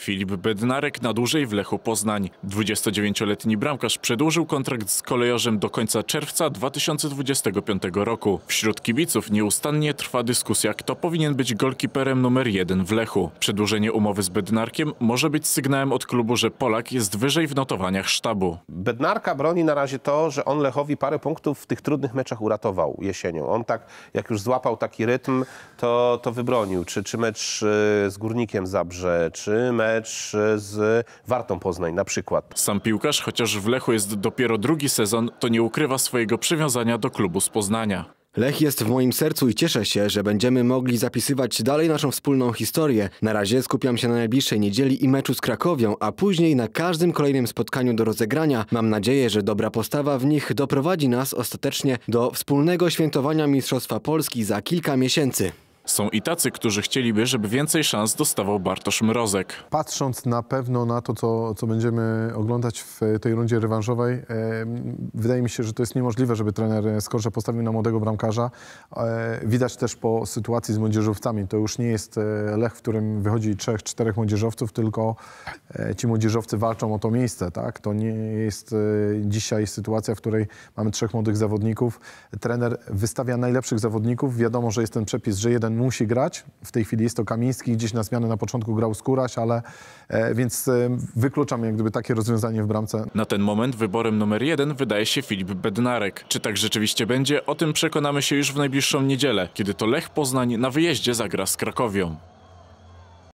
Filip Bednarek na dłużej w Lechu Poznań. 29-letni bramkarz przedłużył kontrakt z kolejorzem do końca czerwca 2025 roku. Wśród kibiców nieustannie trwa dyskusja, kto powinien być golkiperem numer jeden w Lechu. Przedłużenie umowy z Bednarkiem może być sygnałem od klubu, że Polak jest wyżej w notowaniach sztabu. Bednarka broni na razie to, że on Lechowi parę punktów w tych trudnych meczach uratował jesienią. On tak, jak już złapał taki rytm, to, to wybronił. Czy, czy mecz y, z Górnikiem Zabrze, czy mecz mecz e, z Wartą Poznań na przykład. Sam piłkarz, chociaż w Lechu jest dopiero drugi sezon, to nie ukrywa swojego przywiązania do klubu z Poznania. Lech jest w moim sercu i cieszę się, że będziemy mogli zapisywać dalej naszą wspólną historię. Na razie skupiam się na najbliższej niedzieli i meczu z Krakowią, a później na każdym kolejnym spotkaniu do rozegrania. Mam nadzieję, że dobra postawa w nich doprowadzi nas ostatecznie do wspólnego świętowania Mistrzostwa Polski za kilka miesięcy. Są i tacy, którzy chcieliby, żeby więcej szans dostawał Bartosz Mrozek. Patrząc na pewno na to, co, co będziemy oglądać w tej rundzie rewanżowej, e, wydaje mi się, że to jest niemożliwe, żeby trener Skorża postawił na młodego bramkarza. E, widać też po sytuacji z młodzieżowcami. To już nie jest e, Lech, w którym wychodzi trzech, czterech młodzieżowców, tylko e, ci młodzieżowcy walczą o to miejsce. Tak? To nie jest e, dzisiaj sytuacja, w której mamy trzech młodych zawodników. Trener wystawia najlepszych zawodników. Wiadomo, że jest ten przepis, że jeden jeden musi grać. W tej chwili jest to Kamiński, gdzieś na zmianę na początku grał Skóraś, ale e, więc e, wykluczam jak gdyby takie rozwiązanie w bramce. Na ten moment wyborem numer jeden wydaje się Filip Bednarek. Czy tak rzeczywiście będzie? O tym przekonamy się już w najbliższą niedzielę, kiedy to Lech Poznań na wyjeździe zagra z Krakowią.